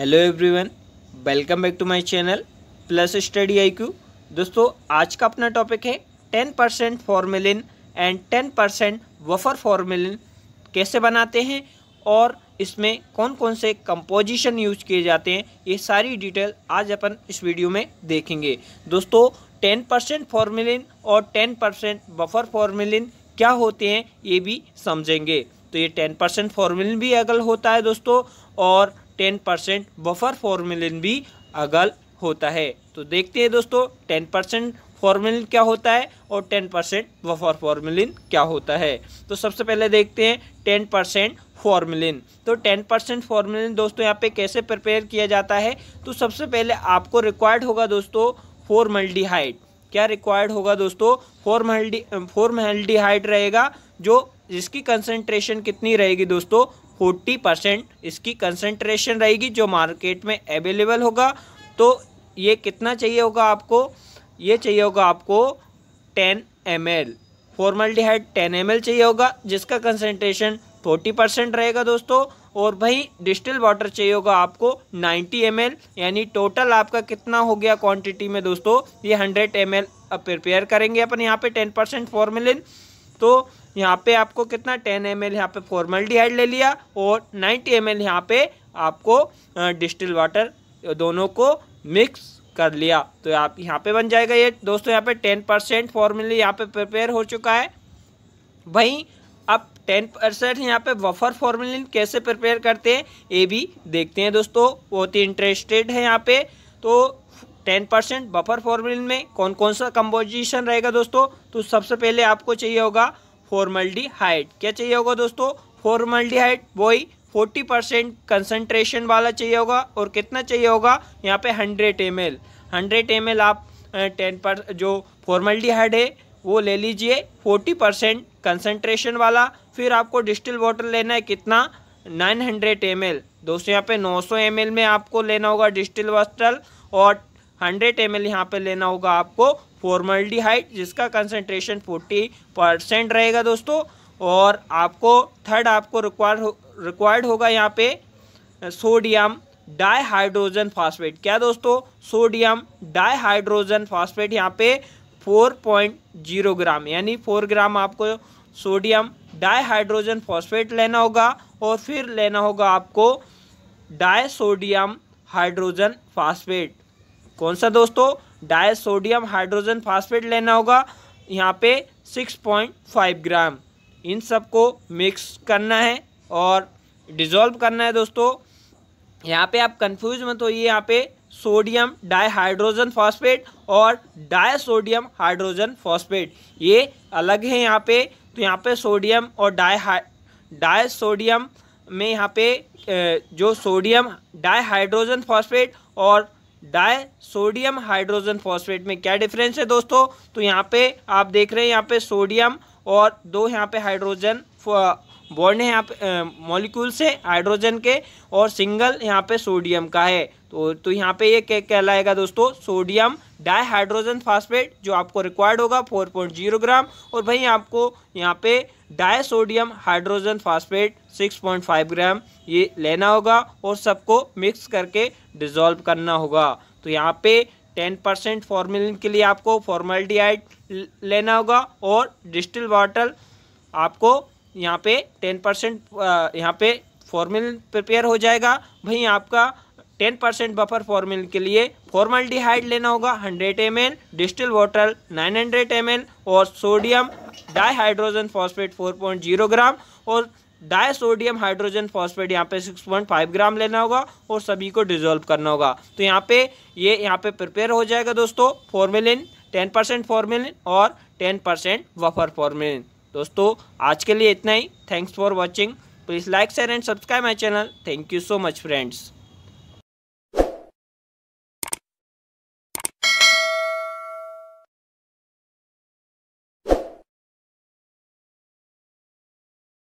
hello everyone welcome back to my channel plus study IQ दोस्तों आज का अपना टॉपिक है ten percent formalin and ten percent buffer formalin कैसे बनाते हैं और इसमें कौन कौन से कंपोजिशन यूज किए जाते हैं ये सारी डिटेल आज अपन इस वीडियो में देखेंगे दोस्तों टेन परसेंट फॉर्मेलिन और टेन परसेंट वफर फॉर्मेलिन क्या होते हैं ये भी समझेंगे तो ये टेन परसेंट फॉर्मेलिन भी अगल होता है दोस्तों और टेन परसेंट बफर फॉर्मुलिन भी अगल होता है तो देखते हैं दोस्तों टेन परसेंट फॉर्मेलिन क्या होता है और टेन परसेंट बफर फॉर्मुलिन क्या होता है तो सबसे पहले देखते हैं टेन परसेंट फॉर्मुलिन तो टेन परसेंट फॉर्मुलिन दोस्तों यहाँ पे कैसे प्रिपेयर किया जाता है तो सबसे पहले आपको रिक्वायर्ड होगा दोस्तों फॉर्मल्डिहाइड क्या रिक्वायर्ड होगा दोस्तों फॉर्मल्डी फॉर्मल्डिहाइड रहेगा जो जिसकी कंसनट्रेशन कितनी रहेगी दोस्तों फोर्टी परसेंट इसकी कंसनट्रेशन रहेगी जो मार्केट में अवेलेबल होगा तो ये कितना चाहिए होगा आपको ये चाहिए होगा आपको टेन एम एल हाइड टेन एम एल चाहिए होगा जिसका कंसनट्रेशन फोर्टी परसेंट रहेगा दोस्तों और भाई डिस्टिल वाटर चाहिए होगा आपको 90 एम यानी टोटल आपका कितना हो गया क्वांटिटी में दोस्तों ये 100 एम एल अब प्रिपेयर करेंगे अपन यहाँ पे 10 परसेंट फॉर्मिलिन तो यहाँ पे आपको कितना टेन एम एल यहाँ पे फॉर्मेल्डिहाइड ले लिया और नाइन्टी एम एल यहाँ पे आपको डिस्टिल वाटर दोनों को मिक्स कर लिया तो आप यहाँ पे बन जाएगा ये दोस्तों यहाँ पे टेन परसेंट फॉर्मूले यहाँ पे प्रिपेयर हो चुका है वहीं अब टेन परसेंट यहाँ पे वफर फॉर्मूलिन कैसे प्रिपेयर करते हैं ये भी देखते हैं दोस्तों बहुत ही इंटरेस्टेड है यहाँ पे तो टेन परसेंट बफर फॉर्मूलिन में कौन कौन सा कंपोजिशन रहेगा दोस्तों तो सबसे पहले आपको चाहिए होगा फॉर्मल्डिहाइड क्या चाहिए होगा दोस्तों फॉर्मल्डिहाइड वही फोर्टी परसेंट कंसनट्रेशन वाला चाहिए होगा और कितना चाहिए होगा यहाँ पे hundred M L hundred M L आप टेन पर जो फॉर्मल्डिहाइड है वो ले लीजिए फोर्टी परसेंट कंसनट्रेशन वाला फिर आपको डिस्टिल वाटर लेना है कितना नाइन हंड्रेड एम एल दोस्तों यहाँ पे नौ सौ एम एल में आपको लेना होगा डिस्टिल वाटर और हंड्रेड एम एल यहाँ पर लेना होगा आपको फॉर्मल्डिहाइड जिसका कंसनट्रेशन फोर्टी परसेंट रहेगा दोस्तों और आपको थर्ड आपको रिक्वायर हो, रिक्वायर्ड होगा यहाँ पे सोडियम डाई हाइड्रोजन फॉस्फेट क्या दोस्तों सोडियम डाई हाइड्रोजन फॉस्फेट यहाँ पे फोर पॉइंट जीरो ग्राम यानी फोर ग्राम आपको सोडियम डाई हाइड्रोजन फॉस्फेट लेना होगा और फिर लेना होगा आपको डाई सोडियम हाइड्रोजन फॉस्फेट कौन सा दोस्तों डायसोडियम हाइड्रोजन फास्फेट लेना होगा यहाँ पे 6.5 ग्राम इन सबको मिक्स करना है और डिज़ोल्व करना है दोस्तों यहाँ पे आप कंफ्यूज मत होइए यहाँ पे सोडियम डाईहाइड्रोजन फॉस्फेट और डायसोडियम हाइड्रोजन फॉस्फेट ये अलग है यहाँ पे तो यहाँ पे सोडियम और डाई सोडियम में यहाँ पे जो सोडियम डाईहाइड्रोजन फॉस्फेट और डाई सोडियम हाइड्रोजन फॉस्फेट में क्या डिफरेंस है दोस्तों तो यहाँ पे आप देख रहे हैं यहाँ पे सोडियम और दो यहाँ पे हाइड्रोजन बॉन्ड है यहाँ पे मॉलिक्यूल से हाइड्रोजन के और सिंगल यहाँ पे सोडियम का है तो तो यहाँ पे ये क्या कहलाएगा दोस्तों सोडियम हाइड्रोजन फास्फेट जो आपको रिक्वायर्ड होगा फोर पॉइंट जीरो ग्राम और भाई आपको यहाँ पे disodium hydrogen phosphate six point five gram ये लेना होगा और सबको मिक्स करके डिजोल्व करना होगा तो यहाँ पे टेन परसेंट फॉर्मेलिन के लिए आपको फॉर्मेलिटी लेना होगा और डिस्टिल वाटर आपको यहाँ पे टेन परसेंट यहाँ पे फॉर्मिल प्रिपेयर हो जाएगा वहीं आपका टेन परसेंट बफर फॉर्मिल के लिए फॉर्मल्डिहाइड लेना होगा hundred M L distil water nine hundred M L और sodium dihydrogen phosphate four point zero gram और डाई सोडियम हाइड्रोजन फॉस्फेट यहाँ पे सिक्स पॉइंट फाइव ग्राम लेना होगा और सभी को डिजोल्व करना होगा तो यहाँ पे ये यहाँ पे प्रिपेयर हो जाएगा दोस्तों फॉर्मेलिन टेन परसेंट फॉर्मेलिन और टेन परसेंट वफर फॉर्मेलिन दोस्तों आज के लिए इतना ही thanks for watching please like share and subscribe my channel thank you so much friends